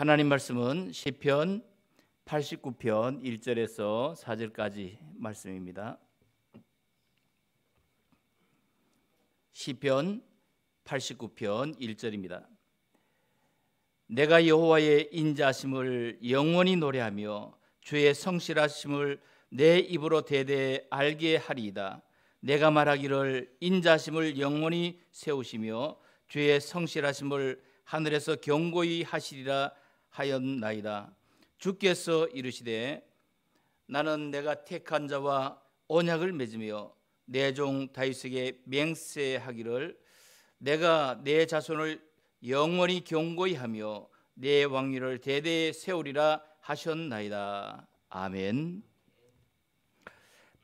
하나님 말씀은 시편 89편 1절에서 4절까지 말씀입니다. 시편 89편 1절입니다. 내가 여호와의 인자심을 영원히 노래하며 주의 성실하심을 내 입으로 대대 알게 하리이다. 내가 말하기를 인자심을 영원히 세우시며 주의 성실하심을 하늘에서 경고히 하시리라 하였나이다. 주께서 이르시되 나는 내가 택한 자와 언약을 맺으며 내 종 다윗에게 맹세하기를 내가 내 자손을 영원히 경고히 하며 내 왕위를 대대에 세우리라 하셨나이다. 아멘.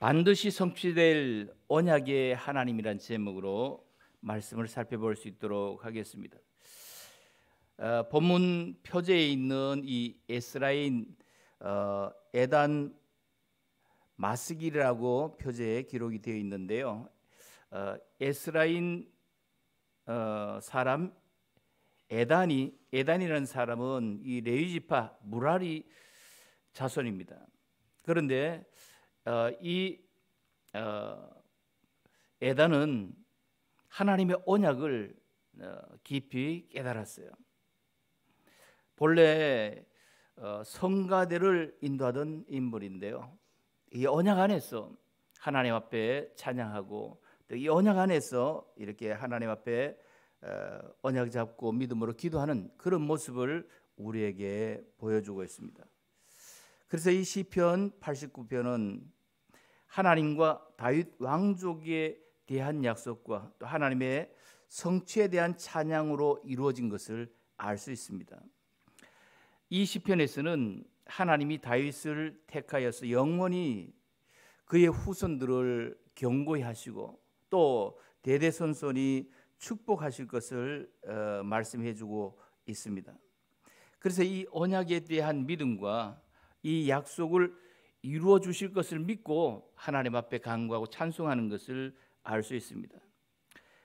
반드시 성취될 언약의 하나님이란 제목으로 말씀을 살펴볼 수 있도록 하겠습니다. 어, 본문 표제에 있는 이 에스라인 어, 에단 마스길이라고 표제에 기록이 되어 있는데요. 어, 에스라인 어, 사람 에단이 에단이라는 사람은 이 레위 지파 무라리 자손입니다. 그런데 어, 이 어, 에단은 하나님의 언약을 어, 깊이 깨달았어요. 본래 어, 성가대를 인도하던 인물인데요. 이 언약 안에서 하나님 앞에 찬양하고 또 이 언약 안에서 이렇게 하나님 앞에 어, 언약 잡고 믿음으로 기도하는 그런 모습을 우리에게 보여주고 있습니다. 그래서 이 시편 89편은 하나님과 다윗 왕족에 대한 약속과 또 하나님의 성취에 대한 찬양으로 이루어진 것을 알 수 있습니다. 이 시편에서는 하나님이 다윗을 택하여서 영원히 그의 후손들을 경고히 하시고 또 대대손손이 축복하실 것을 어, 말씀해 주고 있습니다. 그래서 이 언약에 대한 믿음과 이 약속을 이루어 주실 것을 믿고 하나님 앞에 간구하고 찬송하는 것을 알 수 있습니다.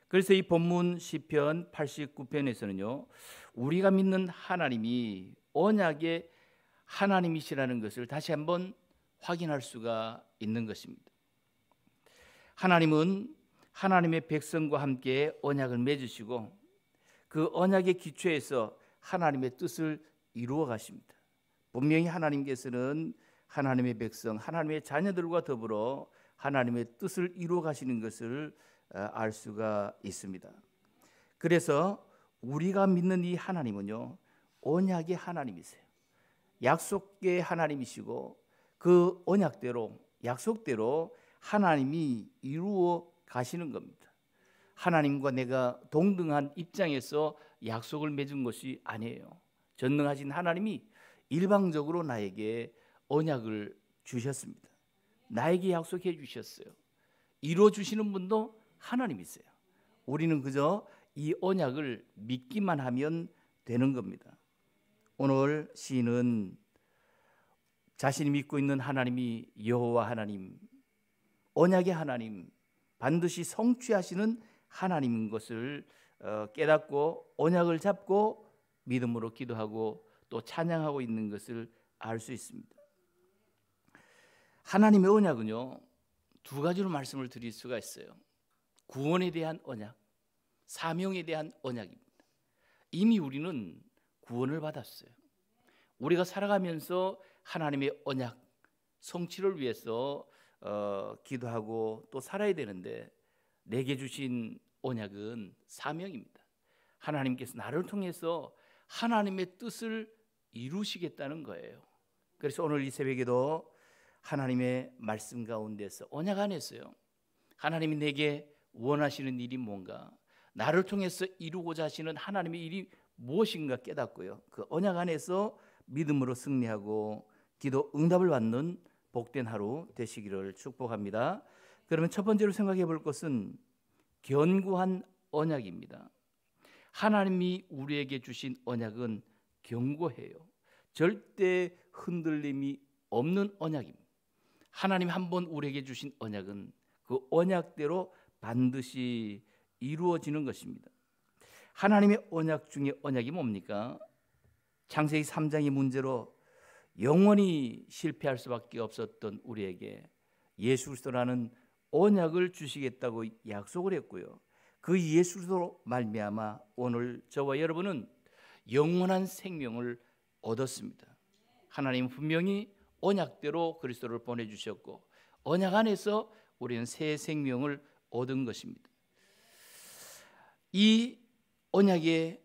그래서 이 본문 시편 89편에서는요. 우리가 믿는 하나님이 언약의 하나님이시라는 것을 다시 한번 확인할 수가 있는 것입니다. 하나님은 하나님의 백성과 함께 언약을 맺으시고 그 언약의 기초에서 하나님의 뜻을 이루어 가십니다. 분명히 하나님께서는 하나님의 백성, 하나님의 자녀들과 더불어 하나님의 뜻을 이루어 가시는 것을 어, 알 수가 있습니다. 그래서 우리가 믿는 이 하나님은요. 언약의 하나님이세요. 약속의 하나님이시고 그 언약대로 약속대로 하나님이 이루어 가시는 겁니다. 하나님과 내가 동등한 입장에서 약속을 맺은 것이 아니에요. 전능하신 하나님이 일방적으로 나에게 언약을 주셨습니다. 나에게 약속해 주셨어요. 이루어 주시는 분도 하나님이세요. 우리는 그저 이 언약을 믿기만 하면 되는 겁니다. 오늘 시인은 자신이 믿고 있는 하나님이 여호와 하나님, 언약의 하나님, 반드시 성취하시는 하나님인 것을 어, 깨닫고 언약을 잡고 믿음으로 기도하고 또 찬양하고 있는 것을 알 수 있습니다. 하나님의 언약은요 두 가지로 말씀을 드릴 수가 있어요. 구원에 대한 언약, 사명에 대한 언약입니다. 이미 우리는 구원을 받았어요. 우리가 살아가면서 하나님의 언약 성취를 위해서 어, 기도하고 또 살아야 되는데 내게 주신 언약은 사명입니다. 하나님께서 나를 통해서 하나님의 뜻을 이루시겠다는 거예요. 그래서 오늘 이 새벽에도 하나님의 말씀 가운데서 언약 안에서요. 하나님이 내게 원하시는 일이 뭔가 나를 통해서 이루고자 하시는 하나님의 일이 무엇인가 깨닫고요. 그 언약 안에서 믿음으로 승리하고 기도 응답을 받는 복된 하루 되시기를 축복합니다. 그러면 첫 번째로 생각해 볼 것은 견고한 언약입니다. 하나님이 우리에게 주신 언약은 견고해요. 절대 흔들림이 없는 언약입니다. 하나님 한 번 우리에게 주신 언약은 그 언약대로 반드시 이루어지는 것입니다. 하나님의 언약 중에 언약이 뭡니까? 창세기 3장의 문제로 영원히 실패할 수밖에 없었던 우리에게 예수 그리스도라는 언약을 주시겠다고 약속을 했고요. 그 예수 그리스도로 말미암아 오늘 저와 여러분은 영원한 생명을 얻었습니다. 하나님 분명히 언약대로 그리스도를 보내 주셨고 언약 안에서 우리는 새 생명을 얻은 것입니다. 이 언약의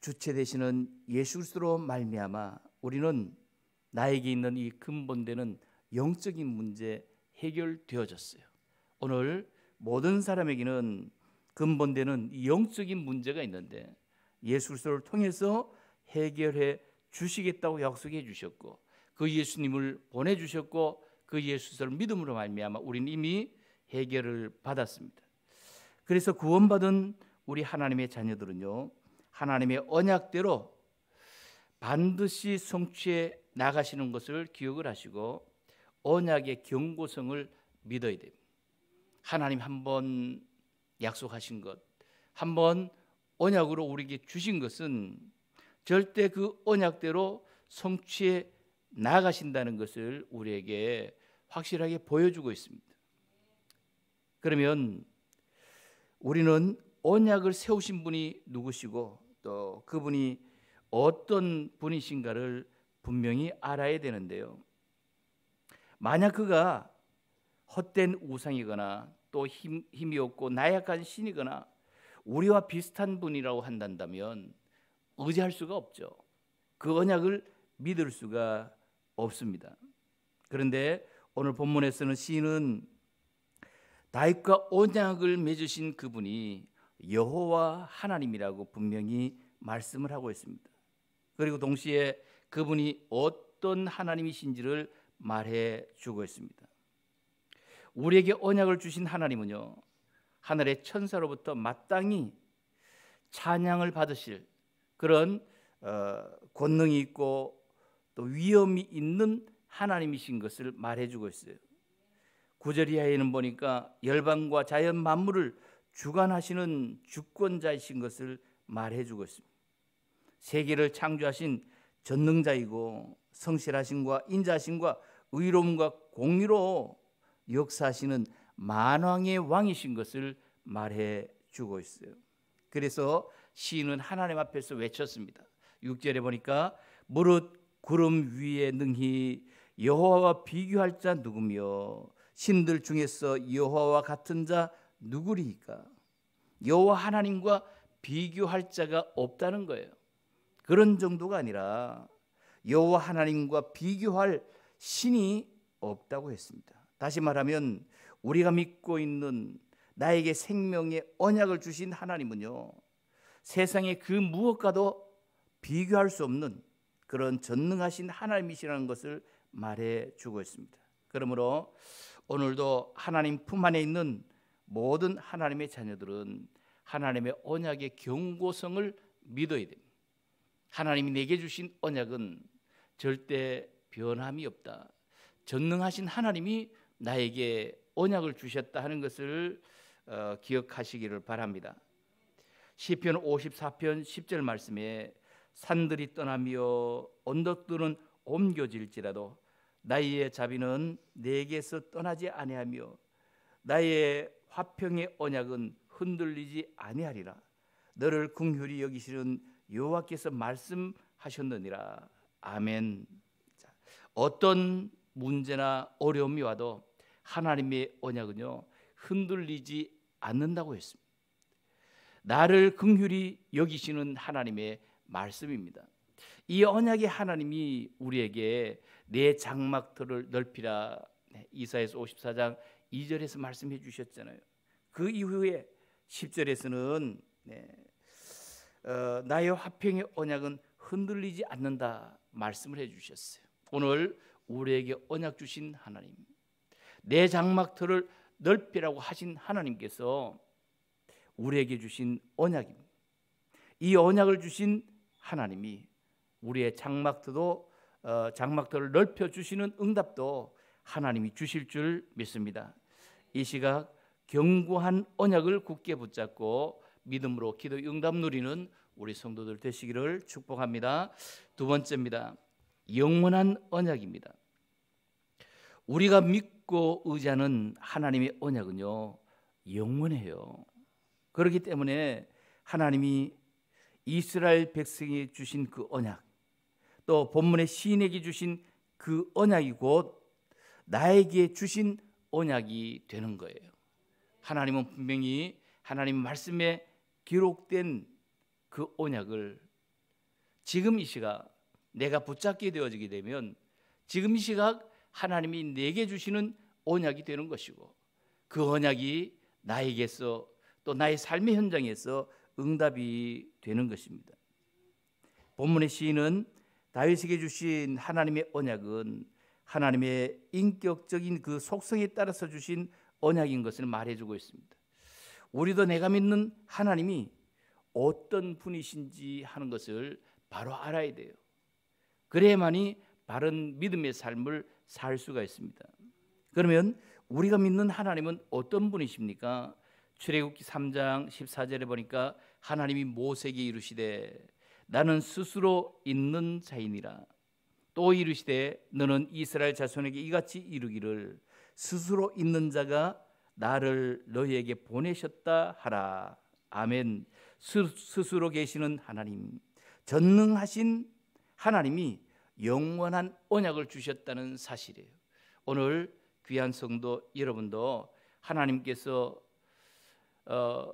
주체 되시는 예수 그리스도로 말미암아 우리는 나에게 있는 이 근본되는 영적인 문제 해결되어졌어요. 오늘 모든 사람에게는 근본되는 영적인 문제가 있는데 예수 그리스도를 통해서 해결해 주시겠다고 약속해 주셨고 그 예수님을 보내 주셨고 그 예수를 믿음으로 말미암아 우리는 이미 해결을 받았습니다. 그래서 구원받은 우리 하나님의 자녀들은요. 하나님의 언약대로 반드시 성취해 나가시는 것을 기억을 하시고 언약의 경고성을 믿어야 됩니다. 하나님 한 번 약속하신 것, 한 번 언약으로 우리에게 주신 것은 절대 그 언약대로 성취해 나가신다는 것을 우리에게 확실하게 보여주고 있습니다. 그러면 우리는 언약을 세우신 분이 누구시고 또 그분이 어떤 분이신가를 분명히 알아야 되는데요. 만약 그가 헛된 우상이거나 또 힘, 힘이 없고 나약한 신이거나 우리와 비슷한 분이라고 한다면 단 의지할 수가 없죠. 그 언약을 믿을 수가 없습니다. 그런데 오늘 본문에 서는 시인은 다윗과 언약을 맺으신 그분이 여호와 하나님이라고 분명히 말씀을 하고 있습니다. 그리고 동시에 그분이 어떤 하나님이신지를 말해 주고 있습니다. 우리에게 언약을 주신 하나님은요. 하늘의 천사로부터 마땅히 찬양을 받으실 그런 어, 권능이 있고 또 위엄이 있는 하나님이신 것을 말해주고 있어요. 구절 이하에는 보니까 열방과 자연 만물을 주관하시는 주권자이신 것을 말해주고 있습니다. 세계를 창조하신 전능자이고 성실하신과 인자하신과 의로움과 공의로 역사하시는 만왕의 왕이신 것을 말해 주고 있어요. 그래서 시인은 하나님 앞에서 외쳤습니다. 6절에 보니까 무릇 구름 위에 능히 여호와와 비교할 자 누구며 신들 중에서 여호와와 같은 자 누구리까? 여호와 하나님과 비교할 자가 없다는 거예요. 그런 정도가 아니라 여호와 하나님과 비교할 신이 없다고 했습니다. 다시 말하면 우리가 믿고 있는 나에게 생명의 언약을 주신 하나님은요. 세상의 그 무엇과도 비교할 수 없는 그런 전능하신 하나님이시라는 것을 말해 주고 있습니다. 그러므로 오늘도 하나님 품 안에 있는 모든 하나님의 자녀들은 하나님의 언약의 경고성을 믿어야 됩니다. 하나님이 내게 주신 언약은 절대 변함이 없다. 전능하신 하나님이 나에게 언약을 주셨다 하는 것을 어, 기억하시기를 바랍니다. 시편 54편 10절 말씀에 산들이 떠나며 언덕들은 옮겨질지라도 나의 자비는 내게서 떠나지 아니하며 나의 화평의 언약은 흔들리지 아니하리라. 너를 긍휼히 여기시는 여호와께서 말씀하셨느니라. 아멘. 자, 어떤 문제나 어려움이 와도 하나님의 언약은요 흔들리지 않는다고 했습니다. 나를 긍휼히 여기시는 하나님의 말씀입니다. 이 언약의 하나님이 우리에게 내 장막들을 넓히라 네, 이사에서 54장 2절에서 말씀해 주셨잖아요. 그 이후에 10절에서는 네, 어, 나의 화평의 언약은 흔들리지 않는다 말씀을 해 주셨어요. 오늘 우리에게 언약 주신 하나님, 내 장막터를 넓히라고 하신 하나님께서 우리에게 주신 언약입니다. 이 언약을 주신 하나님이 우리의 장막터도 어, 장막터를 넓혀 주시는 응답도 하나님이 주실 줄 믿습니다. 이 시각 견고한 언약을 굳게 붙잡고 믿음으로 기도 응답 누리는 우리 성도들 되시기를 축복합니다. 두 번째입니다. 영원한 언약입니다. 우리가 믿고 의지하는 하나님의 언약은요 영원해요. 그렇기 때문에 하나님이 이스라엘 백성에 주신 그 언약, 또 본문의 시인에게 주신 그 언약이 곧 나에게 주신 언약이 되는 거예요. 하나님은 분명히 하나님 말씀에 기록된 그 언약을 지금 이 시각 내가 붙잡게 되어지게 되면 지금 이 시각 하나님이 내게 주시는 언약이 되는 것이고 그 언약이 나에게서 또 나의 삶의 현장에서 응답이 되는 것입니다. 본문의 시인은 다윗에게 주신 하나님의 언약은 하나님의 인격적인 그 속성에 따라서 주신 언약인 것을 말해주고 있습니다. 우리도 내가 믿는 하나님이 어떤 분이신지 하는 것을 바로 알아야 돼요. 그래야만이 바른 믿음의 삶을 살 수가 있습니다. 그러면 우리가 믿는 하나님은 어떤 분이십니까? 출애굽기 3장 14절에 보니까 하나님이 모세에게 이르시되 나는 스스로 있는 자이니라 또 이르시되 너는 이스라엘 자손에게 이같이 이르기를 스스로 있는 자가 나를 너희에게 보내셨다 하라. 아멘. 스, 스스로 계시는 하나님, 전능하신 하나님이 영원한 언약을 주셨다는 사실이에요. 오늘 귀한 성도 여러분도 하나님께서 어,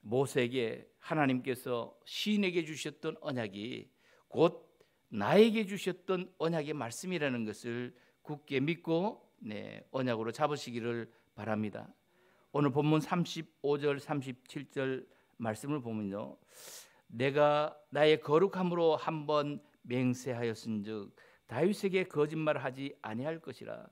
모세에게 하나님께서 신에게 주셨던 언약이 곧 나에게 주셨던 언약의 말씀이라는 것을 굳게 믿고 네, 언약으로 잡으시기를 바랍니다. 오늘 본문 35절 37절 말씀을 보면요. 내가 나의 거룩함으로 한번 맹세하였은즉 다윗에게 거짓말하지 아니할 것이라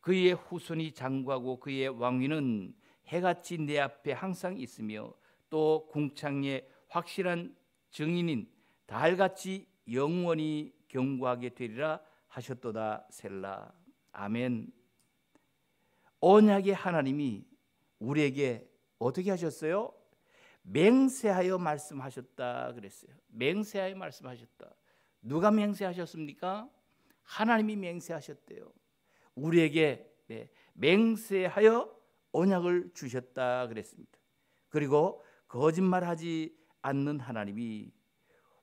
그의 후손이 장구하고 그의 왕위는 해같이 내 앞에 항상 있으며 또 궁창의 확실한 증인인 달같이 영원히 경고하게 되리라 하셨도다 셀라 아멘 언약의 하나님이 우리에게 어떻게 하셨어요? 맹세하여 말씀하셨다 그랬어요. 맹세하여 말씀하셨다. 누가 맹세하셨습니까? 하나님이 맹세하셨대요. 우리에게 네, 맹세하여 언약을 주셨다 그랬습니다. 그리고 거짓말하지 않는 하나님이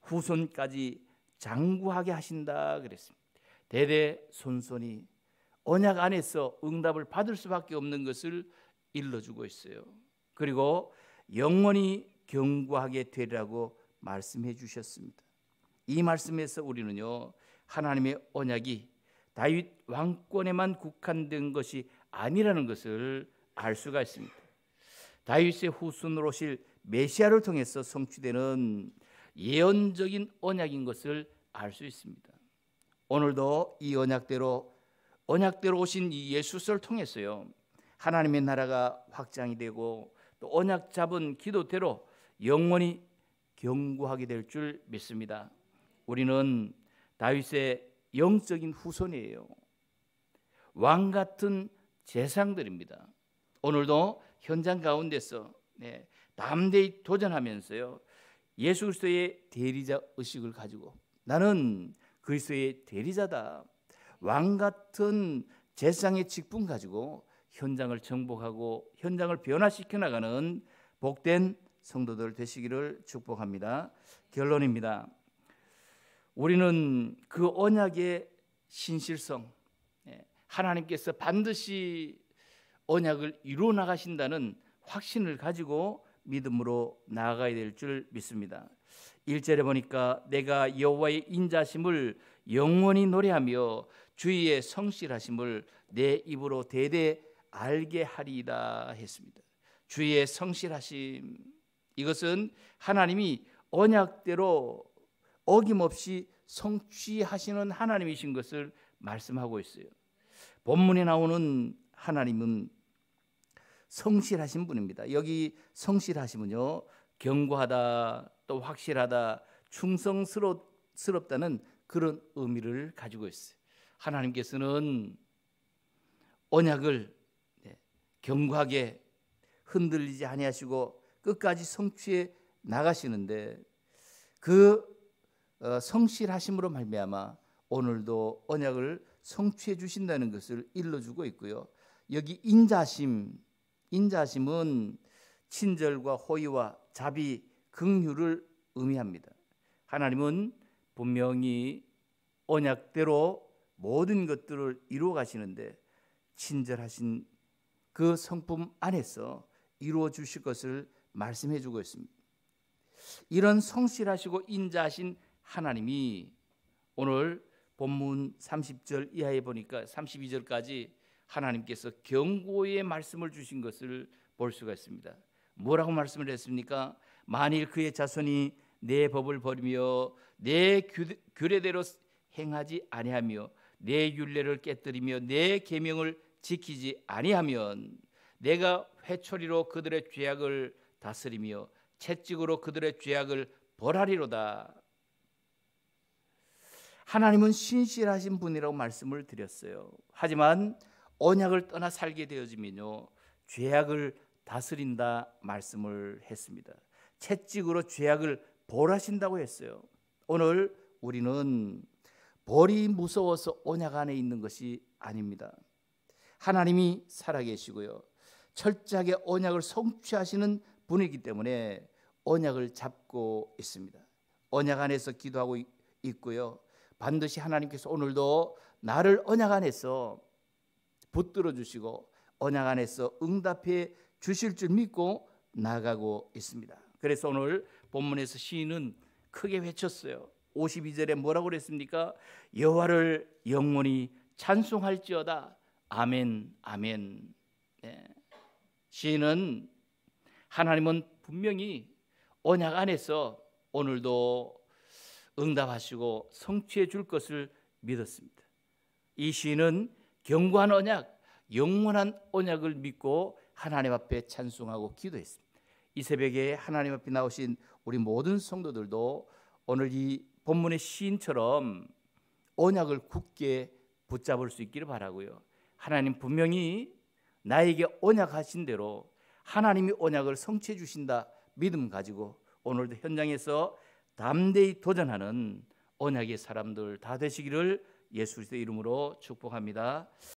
후손까지 장구하게 하신다 그랬습니다. 대대 손손이 언약 안에서 응답을 받을 수밖에 없는 것을 일러주고 있어요. 그리고 영원히 경고하게 되리라고 말씀해 주셨습니다. 이 말씀에서 우리는요 하나님의 언약이 다윗 왕권에만 국한된 것이 아니라는 것을 알 수가 있습니다. 다윗의 후손으로 오실 메시아를 통해서 성취되는 예언적인 언약인 것을 알 수 있습니다. 오늘도 이 언약대로 언약대로 오신 이 예수를 통해서요. 하나님의 나라가 확장이 되고 또 언약 잡은 기도대로 영원히 경고하게 될 줄 믿습니다. 우리는 다윗의 영적인 후손이에요. 왕 같은 재상들입니다. 오늘도 현장 가운데서 네, 담대히 도전하면서요. 예수 그리스도의 대리자 의식을 가지고 나는 그리스도의 대리자다. 왕 같은 제상의 직분 가지고 현장을 정복하고 현장을 변화시켜 나가는 복된 성도들 되시기를 축복합니다. 결론입니다. 우리는 그 언약의 신실성, 예, 하나님께서 반드시 언약을 이루어 나가신다는 확신을 가지고 믿음으로 나아가야 될 줄 믿습니다. 1절에 보니까 내가 여호와의 인자심을 영원히 노래하며 주의 성실하심을 내 입으로 대대 알게 하리이다 했습니다. 주의 성실하심 이것은 하나님이 언약대로 어김없이 성취하시는 하나님이신 것을 말씀하고 있어요. 본문에 나오는 하나님은 성실하신 분입니다. 여기 성실하시면요. 경고하다 또 확실하다 충성스럽다는 그런 의미를 가지고 있어요. 하나님께서는 언약을 경고하게 네, 흔들리지 아니하시고 끝까지 성취해 나가시는데 그 어, 성실하심으로 말미암아 오늘도 언약을 성취해 주신다는 것을 일러주고 있고요. 여기 인자심 인자심은 친절과 호의와 자비, 긍휼을 의미합니다. 하나님은 분명히 언약대로 모든 것들을 이루어 가시는데 친절하신 그 성품 안에서 이루어 주실 것을 말씀해 주고 있습니다. 이런 성실하시고 인자하신 하나님이 오늘 본문 30절 이하에 보니까 32절까지 하나님께서 경고의 말씀을 주신 것을 볼 수가 있습니다. 뭐라고 말씀을 했습니까? 만일 그의 자손이 내 법을 버리며 내 규례대로 행하지 아니하며 내 율례를 깨뜨리며 내 계명을 지키지 아니하면 내가 회초리로 그들의 죄악을 다스리며 채찍으로 그들의 죄악을 벌하리로다. 하나님은 신실하신 분이라고 말씀을 드렸어요. 하지만 언약을 떠나 살게 되어지면요 죄악을 다스린다 말씀을 했습니다. 채찍으로 죄악을 벌하신다고 했어요. 오늘 우리는 벌이 무서워서 언약 안에 있는 것이 아닙니다. 하나님이 살아계시고요. 철저하게 언약을 성취하시는 분이기 때문에 언약을 잡고 있습니다. 언약 안에서 기도하고 있고요. 반드시 하나님께서 오늘도 나를 언약 안에서 붙들어 주시고 언약 안에서 응답해 주실 줄 믿고 나가고 있습니다. 그래서 오늘 본문에서 시인은 크게 외쳤어요. 52절에 뭐라고 그랬습니까? 여호와를 영원히 찬송할지어다. 아멘, 아멘. 네. 시인은 하나님은 분명히 언약 안에서 오늘도 응답하시고 성취해 줄 것을 믿었습니다. 이 시인은 견고한 언약, 영원한 언약을 믿고 하나님 앞에 찬송하고 기도했습니다. 이 새벽에 하나님 앞에 나오신 우리 모든 성도들도 오늘 이 본문의 시인처럼 언약을 굳게 붙잡을 수 있기를 바라고요. 하나님 분명히 나에게 언약하신 대로 하나님이 언약을 성취해 주신다 믿음 가지고 오늘도 현장에서 담대히 도전하는 언약의 사람들 다 되시기를 예수 그의 이름으로 축복합니다.